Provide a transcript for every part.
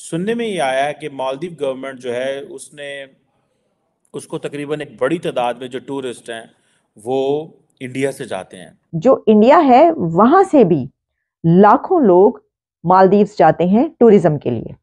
सुनने में ये आया है कि मालदीव गवर्नमेंट जो है उसने उसको तकरीबन एक बड़ी तादाद में जो टूरिस्ट हैं वो इंडिया से जाते हैं जो इंडिया है वहां से भी लाखों लोग मालदीव जाते हैं टूरिज्म के लिए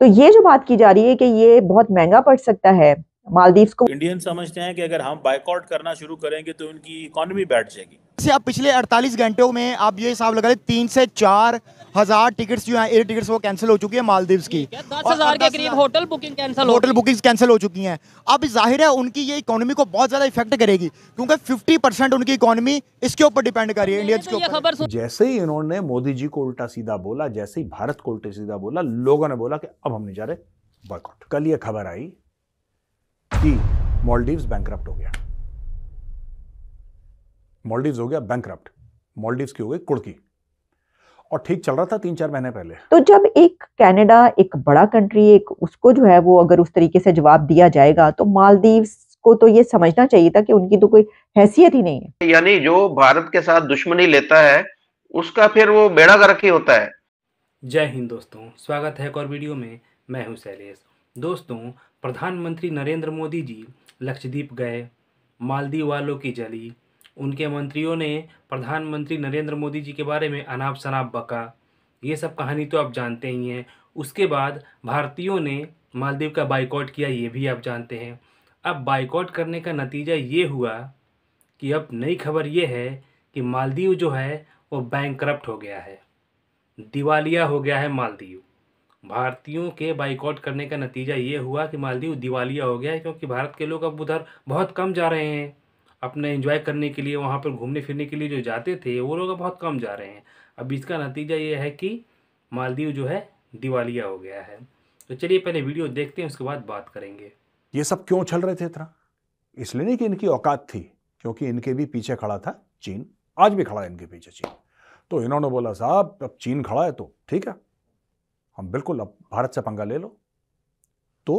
तो ये जो बात की जा रही है कि ये बहुत महंगा पड़ सकता है मालदीव को इंडियन समझते हैं कि अगर हम बाइकआउट करना शुरू करेंगे तो उनकी इकोनॉमी बैठ जाएगी आप पिछले 48 घंटों में आप ये हिसाब लगा रहे तीन से चार हजार टिकट्स जो है एयर टिकट्स वो कैंसिल हो चुकी है मालदीव की दस हजार के करीब hotel booking cancel hotel booking cancel हो चुकी हैं अब जाहिर है उनकी ये इकोनॉमी को बहुत ज्यादा इफेक्ट करेगी क्योंकि फिफ्टी परसेंट उनकी इकोनॉमी इसके ऊपर डिपेंड कर रही है तो तो इंडियंस के ऊपर जैसे ही इन्होंने मोदी जी को उल्टा सीधा बोला जैसे ही भारत को उल्टा सीधा बोला लोगों ने बोला कि अब हम नहीं जा रहे बॉयकॉट कल ये खबर आई कि मॉलडीव बैंक हो गया मॉलडीव हो गया बैंक मॉलडीव की हो गई कुड़की और ठीक चल रहा था तीन चार महीने पहले तो जब एक कनाडा एक बड़ा कंट्री एक उसको जो है वो अगर उस तरीके से जवाब दिया जाएगा तो मालदीव को तो ये समझना चाहिए था कि उनकी तो कोई हैसियत ही नहीं है यानी जो भारत के साथ दुश्मनी लेता है उसका फिर वो बेड़ा गर्क ही होता है जय हिंद दोस्तों स्वागत है एक और वीडियो में मैं हूँ शैलेश दोस्तों प्रधानमंत्री नरेंद्र मोदी जी लक्षद्वीप गए मालदीव वालों की जली उनके मंत्रियों ने प्रधानमंत्री नरेंद्र मोदी जी के बारे में अनाप शनाप बका ये सब कहानी तो आप जानते ही हैं उसके बाद भारतीयों ने मालदीव का बाइकआउट किया ये भी आप जानते हैं अब बाइकआउट करने का नतीजा ये हुआ कि अब नई खबर ये है कि मालदीव जो है वो बैंक करप्ट हो गया है दिवालिया हो गया है मालदीव भारतीयों के बाइकआउट करने का नतीजा ये हुआ कि मालदीव दिवालिया हो गया है क्योंकि भारत के लोग अब उधर बहुत कम जा रहे हैं अपने इन्जॉय करने के लिए वहाँ पर घूमने फिरने के लिए जो जाते थे वो लोग बहुत कम जा रहे हैं अब इसका नतीजा ये है कि मालदीव जो है दिवालिया हो गया है तो चलिए पहले वीडियो देखते हैं उसके बाद बात करेंगे ये सब क्यों चल रहे थे इतना इसलिए नहीं कि इनकी औकात थी क्योंकि इनके भी पीछे खड़ा था चीन आज भी खड़ा है इनके पीछे चीन तो इन्होंने बोला साहब अब चीन खड़ा है तो ठीक है हम बिल्कुल अब भारत से पंगा ले लो तो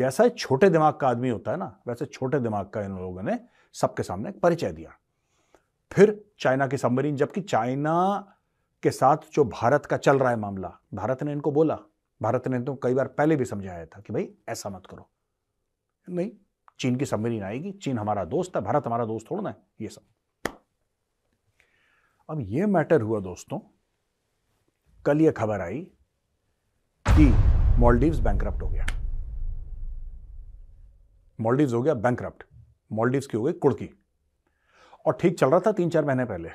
जैसा छोटे दिमाग का आदमी होता है ना वैसे छोटे दिमाग का इन लोगों ने सबके सामने परिचय दिया फिर चाइना की सबमरीन जबकि चाइना के साथ जो भारत का चल रहा है मामला भारत ने इनको बोला भारत ने तो कई बार पहले भी समझाया था कि भाई ऐसा मत करो नहीं चीन की सबमरीन आएगी चीन हमारा दोस्त है भारत हमारा दोस्त थोड़ा ना है ये सब अब ये मैटर हुआ दोस्तों कल ये खबर आई कि मॉलडीव्स बैंक हो गया मॉलडीव्स हो गया बैंक मॉलडीव्स की हो गई कुड़की और ठीक चल रहा था तीन चार महीने पहले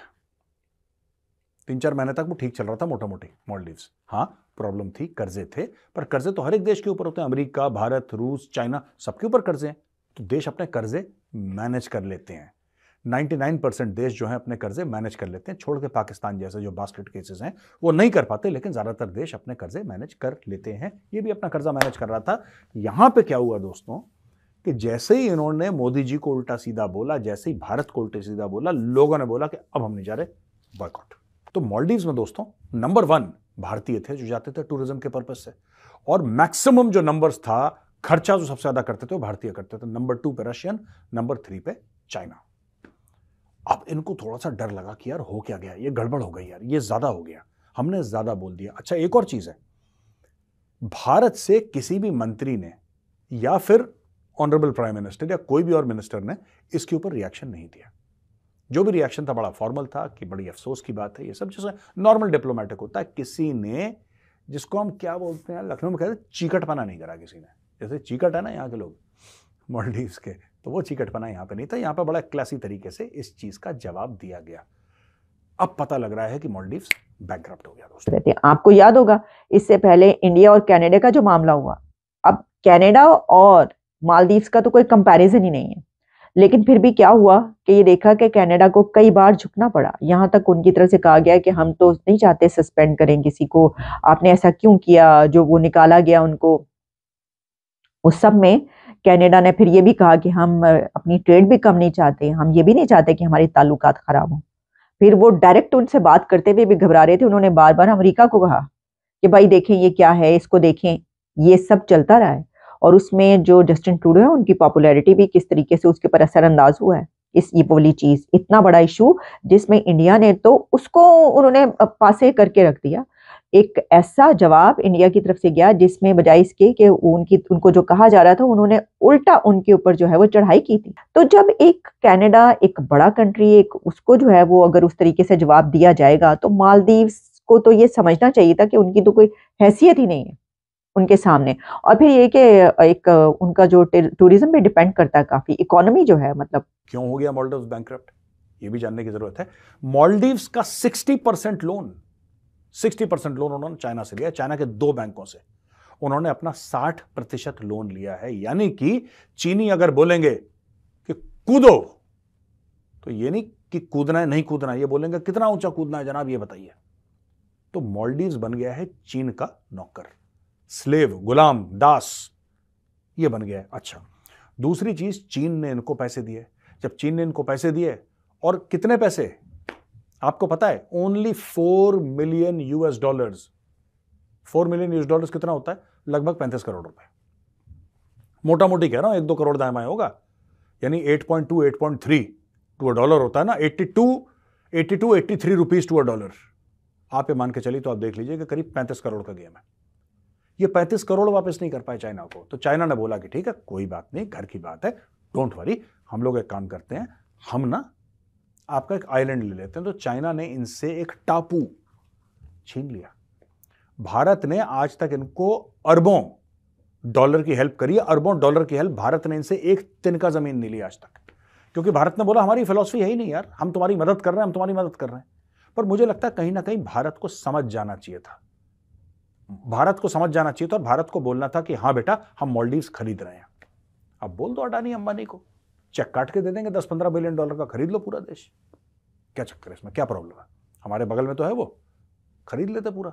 तीन चार महीने तक वो ठीक चल रहा था मोटा मोटी मॉलडीव्स हाँ प्रॉब्लम थी कर्जे थे पर कर्जे तो हर एक देश के ऊपर होते हैं अमेरिका भारत रूस चाइना सबके ऊपर कर्जे हैं तो देश अपने कर्जे मैनेज कर लेते हैं 99 परसेंट देश जो है अपने कर्जे मैनेज कर लेते हैं छोड़ के पाकिस्तान जैसे जो बास्केट केसेस हैं वो नहीं कर पाते लेकिन ज़्यादातर देश अपने कर्जे मैनेज कर लेते हैं ये भी अपना कर्जा मैनेज कर रहा था यहां पे क्या हुआ दोस्तों कि जैसे ही इन्होंने मोदी जी को उल्टा सीधा बोला जैसे ही भारत को उल्टा सीधा बोला लोगों ने बोला कि अब हम नहीं जा रहे बॉयकॉट तो मॉलडीव में दोस्तों नंबर वन भारतीय थे जो जाते थे टूरिज्म के पर्पज से और मैक्सिमम जो नंबर था खर्चा जो सबसे ज्यादा करते थे वो भारतीय करते थे नंबर टू पे रशियन नंबर थ्री पे चाइना अब इनको थोड़ा सा डर लगा कि यार हो क्या गया ये गड़बड़ हो गई यार ये ज्यादा हो गया हमने ज्यादा बोल दिया अच्छा एक और चीज है भारत से किसी भी मंत्री ने या फिर ऑनरेबल प्राइम मिनिस्टर या कोई भी और मिनिस्टर ने इसके ऊपर रिएक्शन नहीं दिया जो भी रिएक्शन था बड़ा फॉर्मल था कि बड़ी अफसोस की बात है ये सब जैसे नॉर्मल डिप्लोमेटिक होता है किसी ने जिसको हम क्या बोलते हैं लखनऊ में कहते हैं चीकटपना नहीं करा किसी ने जैसे चीकट है ना यहाँ के लोग मॉलडीव के तो वो चीकटपना यहाँ पर नहीं था यहाँ पर बड़ा क्लासी तरीके से इस चीज़ का जवाब दिया गया अब पता लग रहा है कि मॉलडीव बैंक्रप्ट हो गया दोस्तों आपको याद होगा इससे पहले इंडिया और कैनेडा का जो मामला हुआ अब कैनेडा और मालदीव्स का तो कोई कंपैरिजन ही नहीं है लेकिन फिर भी क्या हुआ कि ये देखा कि कनाडा को कई बार झुकना पड़ा यहाँ तक उनकी तरफ से कहा गया कि हम तो नहीं चाहते सस्पेंड करें किसी को आपने ऐसा क्यों किया जो वो निकाला गया उनको उस सब में कनाडा ने फिर ये भी कहा कि हम अपनी ट्रेड भी कम नहीं चाहते हम ये भी नहीं चाहते कि हमारे ताल्लुक ख़राब हों फिर वो डायरेक्ट उनसे बात करते हुए भी घबरा रहे थे उन्होंने बार बार अमरीका को कहा कि भाई देखें ये क्या है इसको देखें ये सब चलता रहा है और उसमें जो जस्टिन ट्रूडो है उनकी पॉपुलैरिटी भी किस तरीके से उसके ऊपर असरअंदाज हुआ है इस ये वाली चीज़ इतना बड़ा इशू जिसमें इंडिया ने तो उसको उन्होंने पासे करके रख दिया एक ऐसा जवाब इंडिया की तरफ से गया जिसमें बजाय इसके कि उनकी उनको जो कहा जा रहा था उन्होंने उल्टा उनके ऊपर जो है वो चढ़ाई की थी तो जब एक कनाडा एक बड़ा कंट्री एक उसको जो है वो अगर उस तरीके से जवाब दिया जाएगा तो मालदीव्स को तो ये समझना चाहिए था कि उनकी तो कोई हैसियत ही नहीं है उनके सामने और फिर ये कि एक उनका जो टूरिज्म पे डिपेंड करता है काफ़ी इकोनॉमी जो है मतलब क्यों हो गया मॉलडीव्स बैंक ये भी जानने की ज़रूरत है मॉलडीव का sixty percent loan sixty percent loan उन्होंने चाइना से लिया चाइना के दो बैंकों से उन्होंने अपना साठ प्रतिशत लोन लिया है यानी कि चीनी अगर बोलेंगे कि कूदो तो ये नहीं कि कूदना है नहीं कूदना है ये बोलेंगे कितना ऊंचा कूदना है जनाब ये बताइए तो मॉलडीव बन गया है चीन का नौकर स्लेव गुलाम दास ये बन गया है अच्छा दूसरी चीज चीन ने इनको पैसे दिए जब चीन ने इनको पैसे दिए और कितने पैसे आपको पता है only four million US dollars four million US dollars कितना होता है लगभग पैंतीस करोड़ रुपए मोटा मोटी कह रहा हूं एक दो करोड़ दायमा होगा यानी eight point two eight point three to a dollar होता है ना two eighty three rupees to a dollar आप ये मान के चलिए तो आप देख लीजिए कि करीब पैंतीस करोड़ का गेम है ये पैंतीस करोड़ वापस नहीं कर पाए चाइना को तो चाइना ने बोला कि ठीक है कोई बात नहीं घर की बात है डोंट वरी हम लोग एक काम करते हैं हम ना आपका एक आइलैंड ले लेते हैं तो चाइना ने इनसे एक टापू छीन लिया भारत ने आज तक इनको अरबों डॉलर की हेल्प करी अरबों डॉलर की हेल्प भारत ने इनसे एक तिनका ज़मीन नहीं ली आज तक क्योंकि भारत ने बोला हमारी फिलोसफी है ही नहीं यार हम तुम्हारी मदद कर रहे हैं हम तुम्हारी मदद कर रहे हैं पर मुझे लगता है कहीं ना कहीं भारत को समझ जाना चाहिए था भारत को समझ जाना चाहिए था और भारत को बोलना था कि हाँ बेटा हम मॉलडीव खरीद रहे हैं अब बोल दो अडानी अंबानी को चेक काट के दे देंगे दस पंद्रह बिलियन डॉलर का खरीद लो पूरा देश क्या चक्कर है इसमें क्या प्रॉब्लम है हमारे बगल में तो है वो खरीद लेते पूरा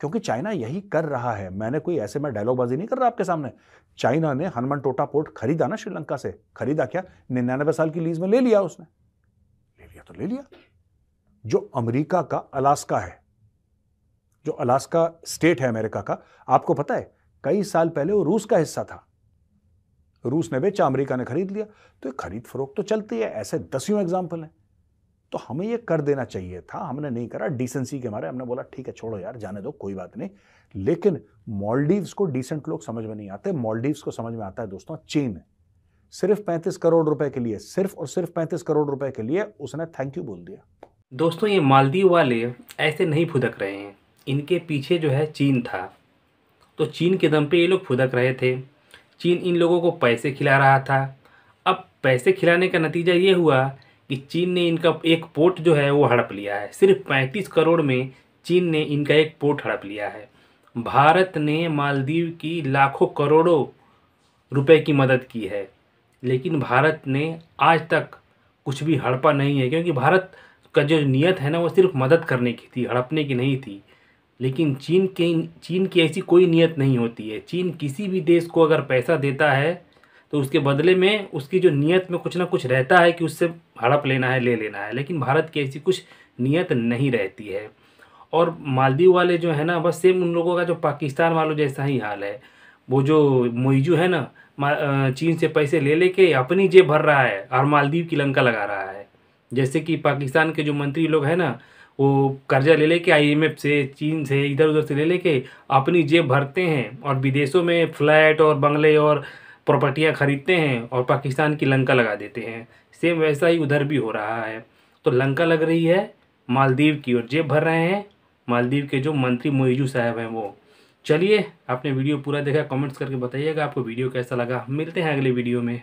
क्योंकि चाइना यही कर रहा है मैंने कोई ऐसे में डायलॉगबाजी नहीं कर रहा आपके सामने चाइना ने हनुमान टोटा पोर्ट खरीदा ना श्रीलंका से खरीदा क्या निन्यानबे साल की लीज में ले लिया उसने ले लिया तो ले लिया जो अमेरिका का अलास्का है जो अलास्का स्टेट है अमेरिका का आपको पता है कई साल पहले वो रूस का हिस्सा था रूस ने बेचा अमेरिका ने खरीद लिया तो ये खरीद फरोख्त तो चलती है ऐसे दसियों एग्जाम्पल हैं तो हमें ये कर देना चाहिए था हमने नहीं करा डिसेंसी के मारे हमने बोला ठीक है छोड़ो यार जाने दो कोई बात नहीं लेकिन मॉलडीव्स को डिसेंट लोग समझ में नहीं आते मॉलडीव्स को समझ में आता है दोस्तों चीन सिर्फ 35 करोड़ रुपए के लिए सिर्फ और सिर्फ 35 करोड़ रुपए के लिए उसने थैंक यू बोल दिया दोस्तों ये मालदीव वाले ऐसे नहीं फुदक रहे हैं इनके पीछे जो है चीन था तो चीन के दम पे ये लोग फुदक रहे थे चीन इन लोगों को पैसे खिला रहा था अब पैसे खिलाने का नतीजा ये हुआ कि चीन ने इनका एक पोर्ट जो है वो हड़प लिया है सिर्फ पैंतीस करोड़ में चीन ने इनका एक पोर्ट हड़प लिया है भारत ने मालदीव की लाखों करोड़ों रुपए की मदद की है लेकिन भारत ने आज तक कुछ भी हड़पा नहीं है क्योंकि भारत का जो नियत है ना वो सिर्फ मदद करने की थी हड़पने की नहीं थी लेकिन चीन के चीन की ऐसी कोई नीयत नहीं होती है चीन किसी भी देश को अगर पैसा देता है तो उसके बदले में उसकी जो नीयत में कुछ ना कुछ रहता है कि उससे हड़प लेना है ले लेना है लेकिन भारत की ऐसी कुछ नीयत नहीं रहती है और मालदीव वाले जो है ना बस सेम उन लोगों का जो पाकिस्तान वालों जैसा ही हाल है वो जो मोइजू है ना चीन से पैसे ले लेके अपनी जेब भर रहा है और मालदीव की लंका लगा रहा है जैसे कि पाकिस्तान के जो मंत्री लोग हैं ना वो कर्जा ले लेके आईएमएफ से चीन से इधर उधर से ले लेके अपनी जेब भरते हैं और विदेशों में फ्लैट और बंगले और प्रॉपर्टियाँ ख़रीदते हैं और पाकिस्तान की लंका लगा देते हैं सेम वैसा ही उधर भी हो रहा है तो लंका लग रही है मालदीव की और जेब भर रहे हैं मालदीव के जो मंत्री मोयजू साहब हैं वो चलिए आपने वीडियो पूरा देखा कमेंट्स करके बताइएगा आपको वीडियो कैसा लगा मिलते हैं अगले वीडियो में